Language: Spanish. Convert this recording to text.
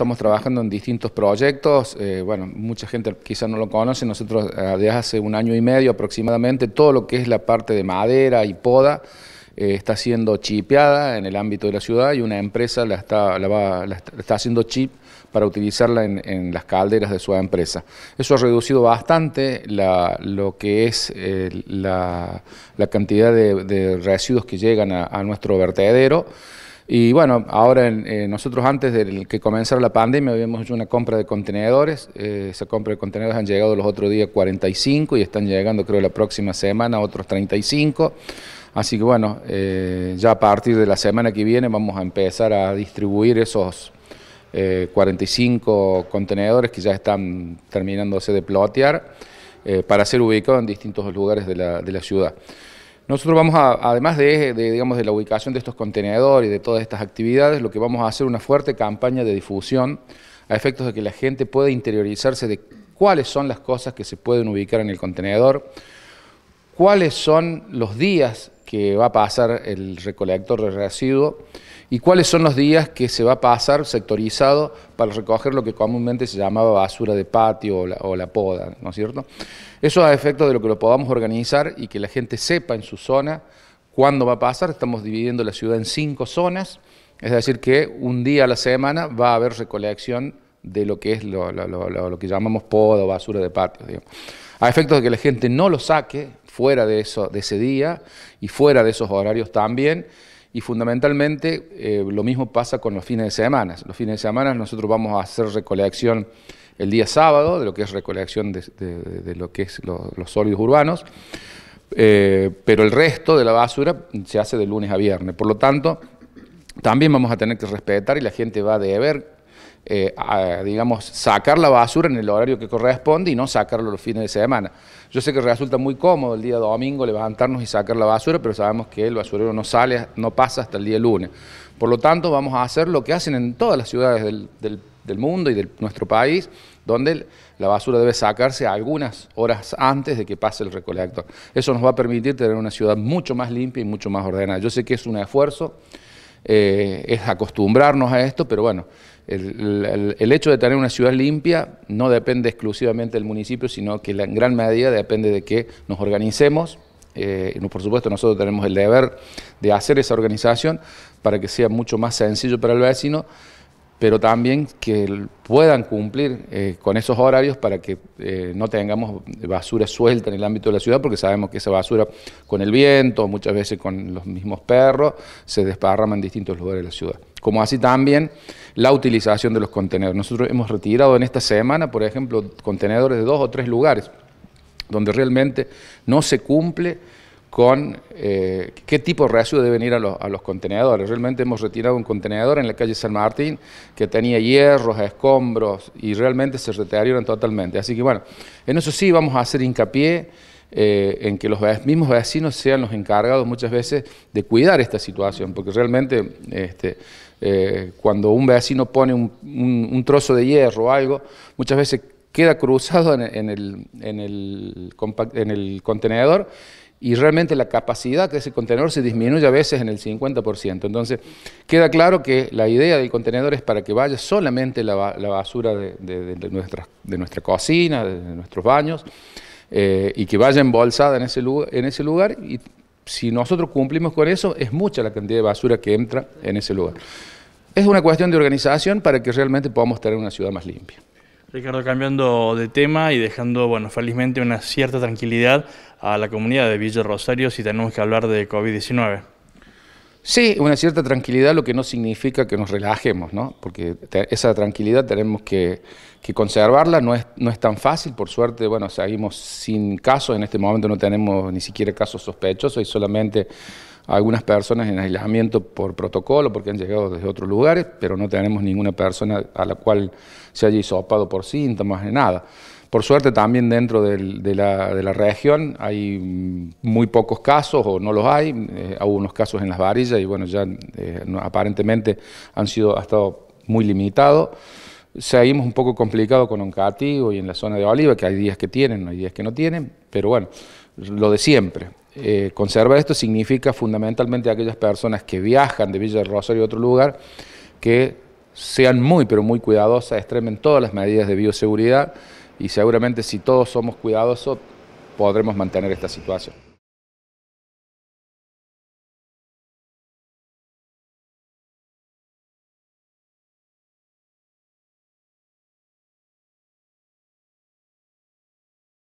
estamos trabajando en distintos proyectos. Eh, bueno, mucha gente quizás no lo conoce. Nosotros eh, desde hace un año y medio aproximadamente todo lo que es la parte de madera y poda eh, está siendo chipeada en el ámbito de la ciudad y una empresa la está, está, haciendo chip para utilizarla en, las calderas de su empresa. Eso ha reducido bastante lo que es la, cantidad de, residuos que llegan a nuestro vertedero. Y bueno, ahora eh, nosotros antes de que comenzara la pandemia habíamos hecho una compra de contenedores. Eh, esa compra de contenedores han llegado los otros días 45 y están llegando creo la próxima semana otros 35. Así que bueno, eh, ya a partir de la semana que viene vamos a empezar a distribuir esos 45 contenedores que ya están terminándose de plotear para ser ubicados en distintos lugares de la ciudad. Nosotros vamos a, además de, digamos, de la ubicación de estos contenedores y de todas estas actividades, lo que vamos a hacer es una fuerte campaña de difusión a efectos de que la gente pueda interiorizarse de cuáles son las cosas que se pueden ubicar en el contenedor, cuáles son los días que va a pasar el recolector de residuos y cuáles son los días que se va a pasar sectorizado para recoger lo que comúnmente se llamaba basura de patio o la, poda, ¿no es cierto? Eso a efecto de lo que lo podamos organizar y que la gente sepa en su zona cuándo va a pasar. Estamos dividiendo la ciudad en cinco zonas, es decir que un día a la semana va a haber recolección de lo que es lo, lo, lo que llamamos poda o basura de patio. Digamos a efectos de que la gente no lo saque fuera de, eso, de ese día y fuera de esos horarios también. Y fundamentalmente eh, lo mismo pasa con los fines de semana. Los fines de semana nosotros vamos a hacer recolección el día sábado, de lo que es recolección de, lo que es los sólidos urbanos, eh, pero el resto de la basura se hace de lunes a viernes. Por lo tanto, también vamos a tener que respetar y la gente va a deber eh, digamos, sacar la basura en el horario que corresponde y no sacarlo los fines de semana. Yo sé que resulta muy cómodo el día domingo levantarnos y sacar la basura, pero sabemos que el basurero no sale, no pasa hasta el día lunes. Por lo tanto, vamos a hacer lo que hacen en todas las ciudades del, mundo y de nuestro país, donde la basura debe sacarse algunas horas antes de que pase el recolector. Eso nos va a permitir tener una ciudad mucho más limpia y mucho más ordenada. Yo sé que es un esfuerzo, eh, es acostumbrarnos a esto, pero bueno, el, hecho de tener una ciudad limpia no depende exclusivamente del municipio, sino que en gran medida depende de que nos organicemos. Eh, por supuesto, nosotros tenemos el deber de hacer esa organización para que sea mucho más sencillo para el vecino pero también que puedan cumplir eh, con esos horarios para que eh, no tengamos basura suelta en el ámbito de la ciudad, porque sabemos que esa basura con el viento, muchas veces con los mismos perros, se desparrama en distintos lugares de la ciudad. Como así también la utilización de los contenedores. Nosotros hemos retirado en esta semana, por ejemplo, contenedores de dos o tres lugares, donde realmente no se cumple con eh, qué tipo de residuos deben ir a los, contenedores. Realmente hemos retirado un contenedor en la calle San Martín que tenía hierros, escombros y realmente se deterioran totalmente. Así que bueno, en eso sí vamos a hacer hincapié eh, en que los mismos vecinos sean los encargados muchas veces de cuidar esta situación, porque realmente este, eh, cuando un vecino pone un, trozo de hierro o algo, muchas veces queda cruzado en el contenedor y realmente la capacidad de ese contenedor se disminuye a veces en el 50%. Entonces, queda claro que la idea del contenedor es para que vaya solamente la, basura de, nuestra, de, nuestra, cocina, de, nuestros baños, eh, y que vaya embolsada en ese, en ese lugar. Y si nosotros cumplimos con eso, es mucha la cantidad de basura que entra en ese lugar. Es una cuestión de organización para que realmente podamos tener una ciudad más limpia. Ricardo, cambiando de tema y dejando, bueno, felizmente una cierta tranquilidad a la comunidad de Villa Rosario si tenemos que hablar de COVID-19. Sí, una cierta tranquilidad, lo que no significa que nos relajemos, ¿no? Porque esa tranquilidad tenemos que, conservarla, no es, tan fácil, por suerte, bueno, seguimos sin casos, en este momento no tenemos ni siquiera casos sospechosos, hay solamente algunas personas en aislamiento por protocolo, porque han llegado desde otros lugares, pero no tenemos ninguna persona a la cual se haya hisopado por síntomas ni nada. Por suerte también dentro de, la, región hay muy pocos casos o no los hay. Algunos eh, unos casos en las varillas y bueno, ya eh, aparentemente han sido, ha estado muy limitado. Seguimos un poco complicado con Oncati y en la zona de Oliva, que hay días que tienen, hay días que no tienen, pero bueno, lo de siempre. Eh, conservar esto significa fundamentalmente a aquellas personas que viajan de Villa del Rosario a otro lugar que sean muy, pero muy cuidadosas, extremen todas las medidas de bioseguridad y seguramente si todos somos cuidadosos podremos mantener esta situación.